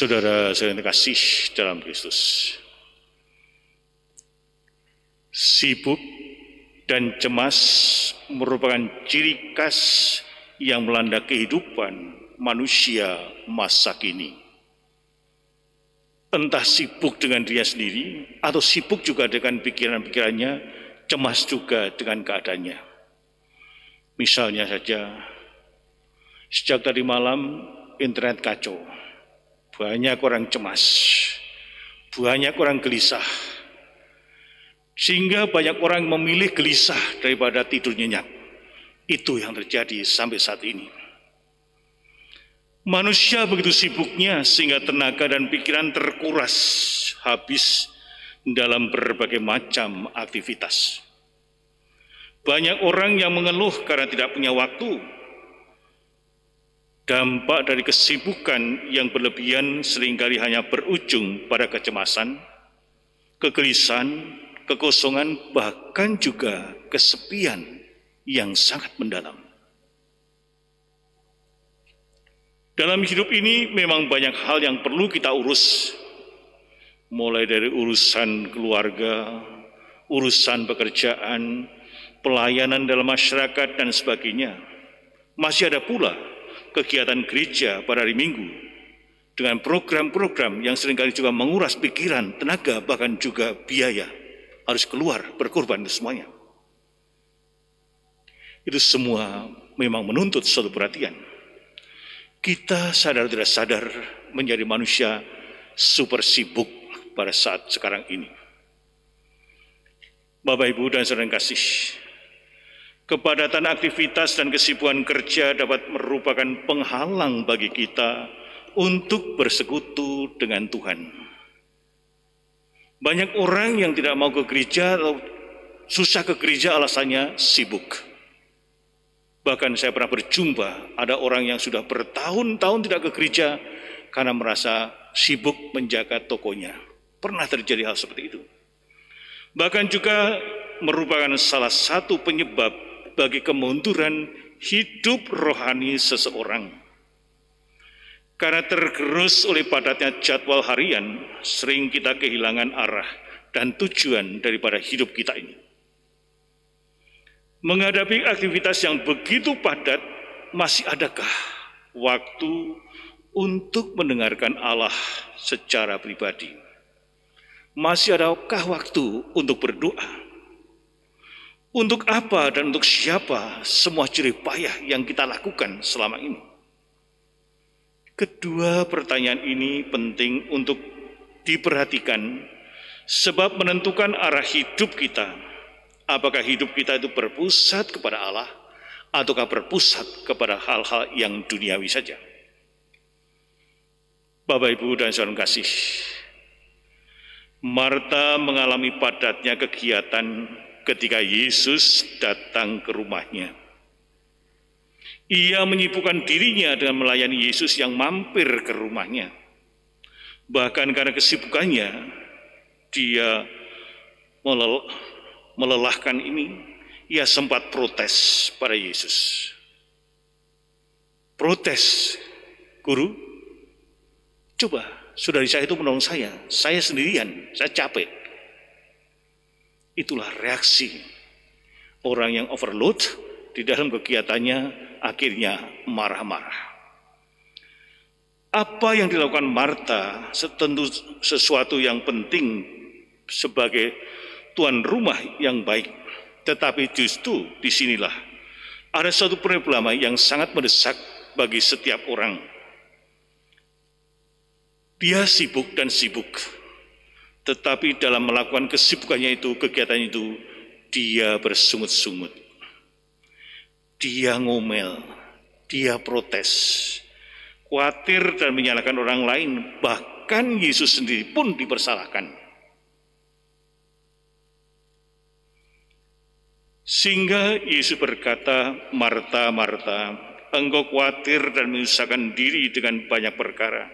Saudara saya kasih dalam Kristus. Sibuk dan cemas merupakan ciri khas yang melanda kehidupan manusia masa kini. Entah sibuk dengan dia sendiri atau sibuk juga dengan pikiran-pikirannya, cemas juga dengan keadaannya. Misalnya saja, sejak tadi malam internet kacau banyak orang cemas, banyak orang gelisah, sehingga banyak orang memilih gelisah daripada tidur nyenyak. Itu yang terjadi sampai saat ini. Manusia begitu sibuknya sehingga tenaga dan pikiran terkuras habis dalam berbagai macam aktivitas. Banyak orang yang mengeluh karena tidak punya waktu Dampak dari kesibukan yang berlebihan seringkali hanya berujung pada kecemasan, kegelisahan, kekosongan, bahkan juga kesepian yang sangat mendalam. Dalam hidup ini memang banyak hal yang perlu kita urus, mulai dari urusan keluarga, urusan pekerjaan, pelayanan dalam masyarakat, dan sebagainya. Masih ada pula kegiatan gereja pada hari Minggu dengan program-program yang seringkali juga menguras pikiran, tenaga, bahkan juga biaya. Harus keluar berkorban semuanya. Itu semua memang menuntut suatu perhatian. Kita sadar tidak sadar menjadi manusia super sibuk pada saat sekarang ini. Bapak Ibu dan saudara kasih, Kepadatan aktivitas dan kesibukan kerja dapat merupakan penghalang bagi kita untuk bersekutu dengan Tuhan. Banyak orang yang tidak mau ke gereja atau susah ke gereja alasannya sibuk. Bahkan saya pernah berjumpa ada orang yang sudah bertahun-tahun tidak ke gereja karena merasa sibuk menjaga tokonya. Pernah terjadi hal seperti itu. Bahkan juga merupakan salah satu penyebab bagi kemunduran hidup rohani seseorang. Karena tergerus oleh padatnya jadwal harian, sering kita kehilangan arah dan tujuan daripada hidup kita ini. Menghadapi aktivitas yang begitu padat, masih adakah waktu untuk mendengarkan Allah secara pribadi? Masih adakah waktu untuk berdoa? Untuk apa dan untuk siapa semua jerih payah yang kita lakukan selama ini? Kedua pertanyaan ini penting untuk diperhatikan sebab menentukan arah hidup kita. Apakah hidup kita itu berpusat kepada Allah ataukah berpusat kepada hal-hal yang duniawi saja? Bapak Ibu dan saudara kasih, Marta mengalami padatnya kegiatan ketika Yesus datang ke rumahnya. Ia menyibukkan dirinya dengan melayani Yesus yang mampir ke rumahnya. Bahkan karena kesibukannya, dia melelahkan ini, ia sempat protes pada Yesus. Protes, guru, coba saudari saya itu menolong saya, saya sendirian, saya capek. Itulah reaksi orang yang overload di dalam kegiatannya akhirnya marah-marah. Apa yang dilakukan Martha, tentu sesuatu yang penting sebagai tuan rumah yang baik. Tetapi justru disinilah ada satu problema yang sangat mendesak bagi setiap orang. Dia sibuk dan sibuk tetapi dalam melakukan kesibukannya itu, kegiatan itu, dia bersungut-sungut. Dia ngomel, dia protes, khawatir dan menyalahkan orang lain, bahkan Yesus sendiri pun dipersalahkan. Sehingga Yesus berkata, Marta, Marta, engkau khawatir dan menyusahkan diri dengan banyak perkara.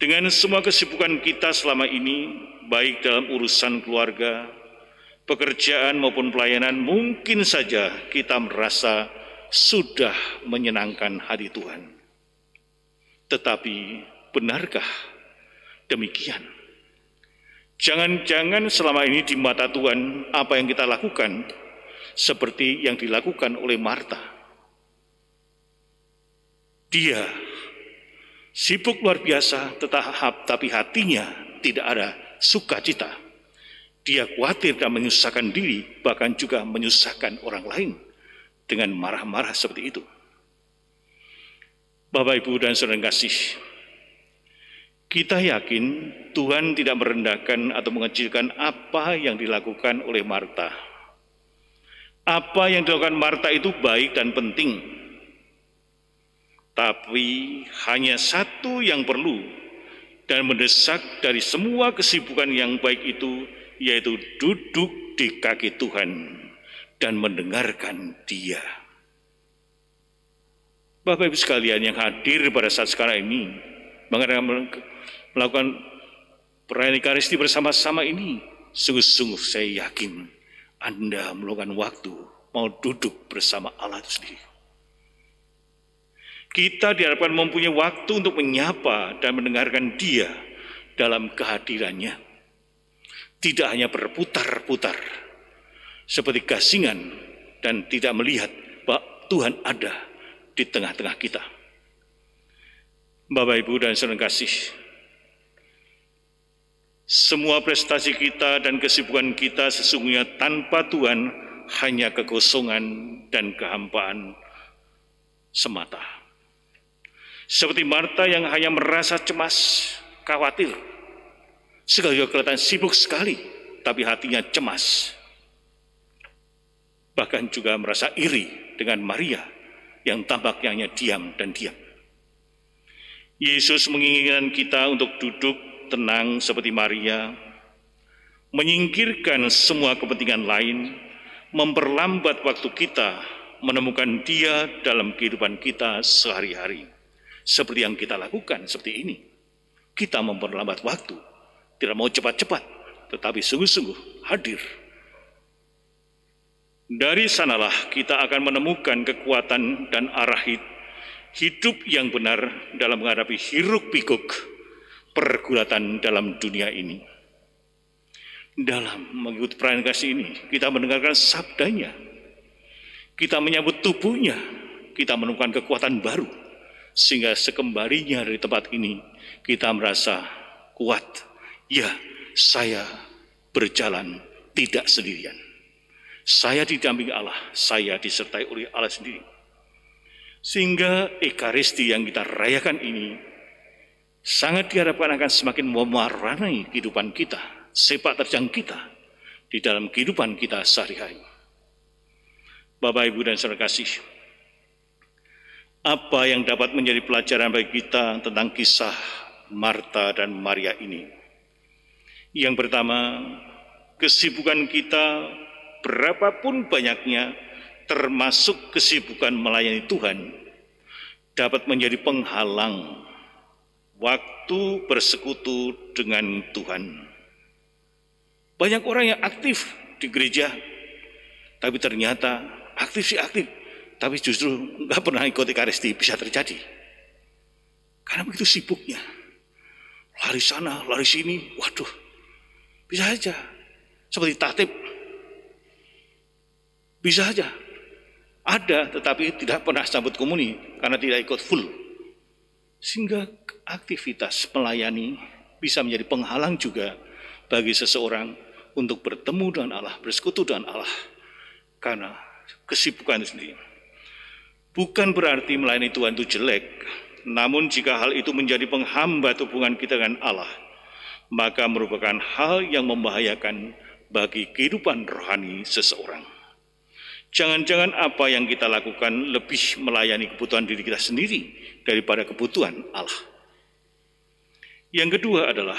Dengan semua kesibukan kita selama ini, baik dalam urusan keluarga, pekerjaan maupun pelayanan, mungkin saja kita merasa sudah menyenangkan hati Tuhan. Tetapi benarkah demikian? Jangan-jangan selama ini di mata Tuhan apa yang kita lakukan seperti yang dilakukan oleh Marta. Dia Sibuk luar biasa, tetap tapi hatinya tidak ada sukacita. Dia khawatir dan menyusahkan diri, bahkan juga menyusahkan orang lain dengan marah-marah seperti itu. Bapak, Ibu, dan Saudara kasih, kita yakin Tuhan tidak merendahkan atau mengecilkan apa yang dilakukan oleh Marta. Apa yang dilakukan Marta itu baik dan penting, tapi hanya satu yang perlu dan mendesak dari semua kesibukan yang baik itu, yaitu duduk di kaki Tuhan dan mendengarkan Dia. Bapak Ibu sekalian yang hadir pada saat sekarang ini, mengenai melakukan perayaan Ekaristi bersama-sama ini, sungguh-sungguh saya yakin Anda melakukan waktu mau duduk bersama Allah itu sendiri. Kita diharapkan mempunyai waktu untuk menyapa dan mendengarkan dia dalam kehadirannya. Tidak hanya berputar-putar seperti gasingan dan tidak melihat bahwa Tuhan ada di tengah-tengah kita. Bapak Ibu dan saudara kasih, semua prestasi kita dan kesibukan kita sesungguhnya tanpa Tuhan hanya kekosongan dan kehampaan semata. Seperti Marta yang hanya merasa cemas, khawatir. Segala kelihatan sibuk sekali, tapi hatinya cemas. Bahkan juga merasa iri dengan Maria yang tampaknya hanya diam dan diam. Yesus menginginkan kita untuk duduk tenang seperti Maria, menyingkirkan semua kepentingan lain, memperlambat waktu kita menemukan dia dalam kehidupan kita sehari-hari. Seperti yang kita lakukan seperti ini. Kita memperlambat waktu. Tidak mau cepat-cepat. Tetapi sungguh-sungguh hadir. Dari sanalah kita akan menemukan kekuatan dan arah hidup yang benar dalam menghadapi hiruk pikuk pergulatan dalam dunia ini. Dalam mengikuti peran kasih ini, kita mendengarkan sabdanya, kita menyambut tubuhnya, kita menemukan kekuatan baru, sehingga sekembarinya dari tempat ini, kita merasa kuat. Ya, saya berjalan tidak sendirian. Saya didampingi Allah, saya disertai oleh Allah sendiri. Sehingga Ekaristi yang kita rayakan ini sangat diharapkan akan semakin mewarnai kehidupan kita, sepak terjang kita di dalam kehidupan kita sehari-hari. Bapak, Ibu, dan saudara kasih, apa yang dapat menjadi pelajaran bagi kita tentang kisah Marta dan Maria ini. Yang pertama, kesibukan kita berapapun banyaknya, termasuk kesibukan melayani Tuhan, dapat menjadi penghalang waktu bersekutu dengan Tuhan. Banyak orang yang aktif di gereja, tapi ternyata aktif sih aktif, tapi justru nggak pernah ikut ekaristi bisa terjadi. Karena begitu sibuknya. Lari sana, lari sini, waduh. Bisa aja. Seperti tatib. Bisa aja. Ada, tetapi tidak pernah sambut komuni karena tidak ikut full. Sehingga aktivitas melayani bisa menjadi penghalang juga bagi seseorang untuk bertemu dengan Allah, bersekutu dengan Allah. Karena kesibukan itu sendiri. Bukan berarti melayani Tuhan itu jelek, namun jika hal itu menjadi penghambat hubungan kita dengan Allah, maka merupakan hal yang membahayakan bagi kehidupan rohani seseorang. Jangan-jangan apa yang kita lakukan lebih melayani kebutuhan diri kita sendiri daripada kebutuhan Allah. Yang kedua adalah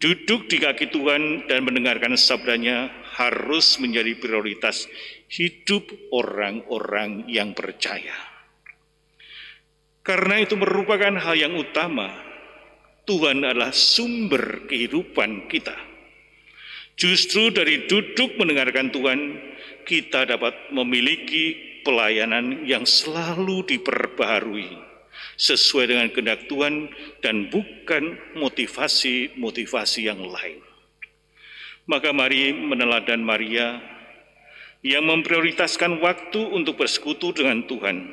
duduk di kaki Tuhan dan mendengarkan sabdanya harus menjadi prioritas hidup orang-orang yang percaya. Karena itu merupakan hal yang utama. Tuhan adalah sumber kehidupan kita. Justru dari duduk mendengarkan Tuhan, kita dapat memiliki pelayanan yang selalu diperbaharui sesuai dengan kehendak Tuhan dan bukan motivasi-motivasi yang lain. Maka mari meneladan Maria yang memprioritaskan waktu untuk bersekutu dengan Tuhan.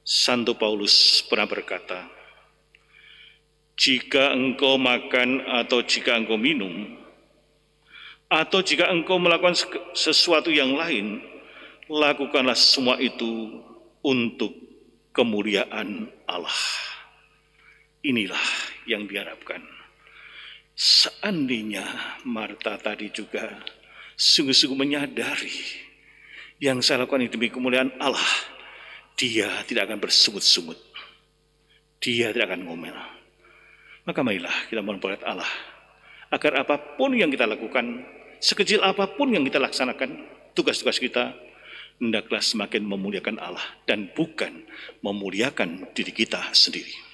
Santo Paulus pernah berkata, "Jika engkau makan atau jika engkau minum, atau jika engkau melakukan sesuatu yang lain, lakukanlah semua itu untuk kemuliaan Allah." Inilah yang diharapkan. Seandainya Marta tadi juga sungguh-sungguh menyadari yang saya lakukan ini demi kemuliaan Allah, dia tidak akan bersungut-sungut. Dia tidak akan ngomel. Maka marilah kita memperoleh Allah agar apapun yang kita lakukan, sekecil apapun yang kita laksanakan, tugas-tugas kita hendaklah semakin memuliakan Allah dan bukan memuliakan diri kita sendiri.